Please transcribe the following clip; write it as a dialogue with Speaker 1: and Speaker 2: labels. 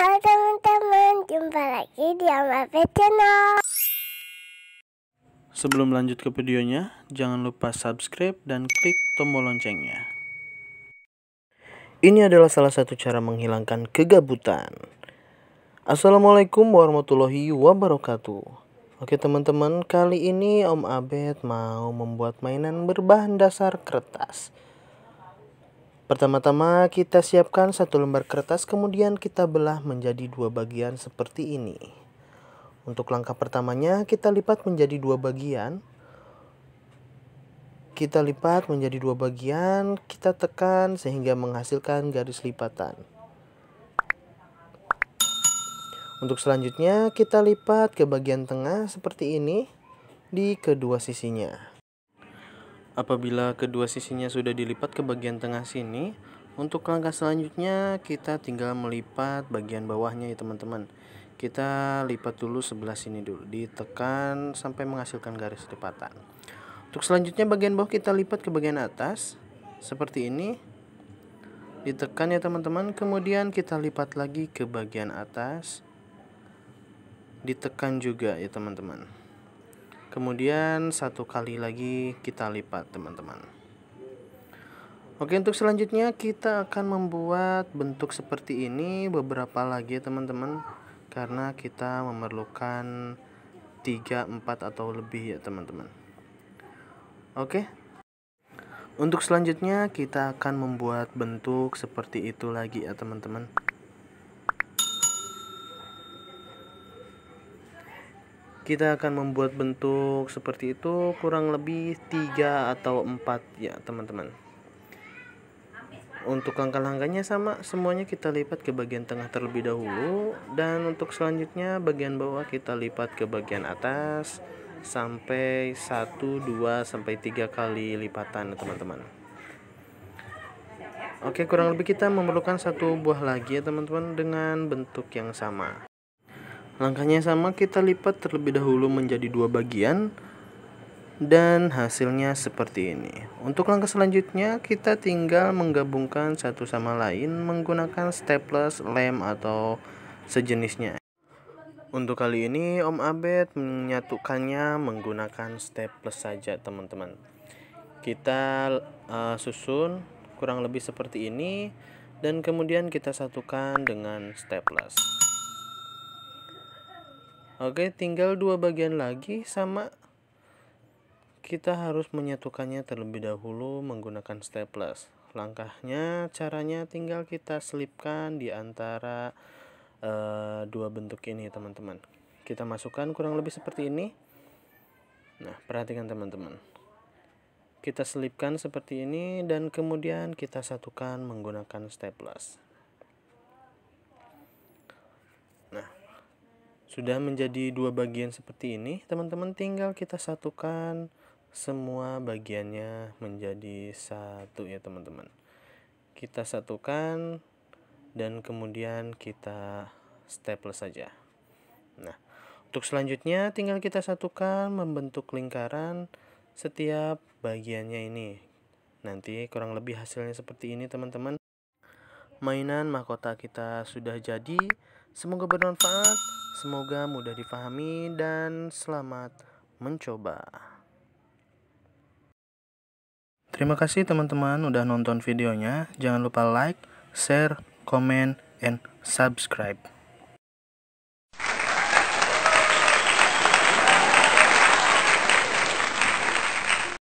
Speaker 1: Halo teman-teman, jumpa lagi di Amape Channel. Sebelum lanjut ke videonya, jangan lupa subscribe dan klik tombol loncengnya. Ini adalah salah satu cara menghilangkan kegabutan. Assalamualaikum warahmatullahi wabarakatuh. Oke teman-teman, kali ini Om Abed mau membuat mainan berbahan dasar kertas. Pertama-tama kita siapkan satu lembar kertas kemudian kita belah menjadi dua bagian seperti ini. Untuk langkah pertamanya kita lipat menjadi dua bagian. Kita lipat menjadi dua bagian, kita tekan sehingga menghasilkan garis lipatan. Untuk selanjutnya kita lipat ke bagian tengah seperti ini di kedua sisinya. Apabila kedua sisinya sudah dilipat ke bagian tengah sini, untuk langkah selanjutnya kita tinggal melipat bagian bawahnya ya teman-teman. Kita lipat dulu sebelah sini dulu, ditekan sampai menghasilkan garis lipatan. Untuk selanjutnya bagian bawah kita lipat ke bagian atas seperti ini. Ditekan ya teman-teman, kemudian kita lipat lagi ke bagian atas. Ditekan juga ya teman-teman kemudian satu kali lagi kita lipat teman-teman oke untuk selanjutnya kita akan membuat bentuk seperti ini beberapa lagi ya, teman-teman karena kita memerlukan 3, 4 atau lebih ya teman-teman oke untuk selanjutnya kita akan membuat bentuk seperti itu lagi ya teman-teman kita akan membuat bentuk seperti itu kurang lebih tiga atau empat ya teman-teman untuk langkah-langkahnya sama semuanya kita lipat ke bagian tengah terlebih dahulu dan untuk selanjutnya bagian bawah kita lipat ke bagian atas sampai 1 2 sampai 3 kali lipatan teman-teman Oke kurang lebih kita memerlukan satu buah lagi ya teman-teman dengan bentuk yang sama Langkahnya sama, kita lipat terlebih dahulu menjadi dua bagian dan hasilnya seperti ini. Untuk langkah selanjutnya, kita tinggal menggabungkan satu sama lain menggunakan staples, lem atau sejenisnya. Untuk kali ini Om Abed menyatukannya menggunakan staples saja, teman-teman. Kita uh, susun kurang lebih seperti ini dan kemudian kita satukan dengan staples. Oke, tinggal dua bagian lagi sama kita harus menyatukannya terlebih dahulu menggunakan staples. Langkahnya, caranya tinggal kita selipkan di antara uh, dua bentuk ini, teman-teman. Kita masukkan kurang lebih seperti ini. Nah, perhatikan teman-teman. Kita selipkan seperti ini dan kemudian kita satukan menggunakan staples. Sudah menjadi dua bagian seperti ini, teman-teman tinggal kita satukan semua bagiannya menjadi satu ya teman-teman. Kita satukan dan kemudian kita staples saja. Nah, untuk selanjutnya tinggal kita satukan membentuk lingkaran setiap bagiannya ini. Nanti kurang lebih hasilnya seperti ini teman-teman. Mainan mahkota kita sudah jadi. Semoga bermanfaat. Semoga mudah difahami dan selamat mencoba. Terima kasih teman-teman udah nonton videonya. Jangan lupa like, share, comment, and subscribe.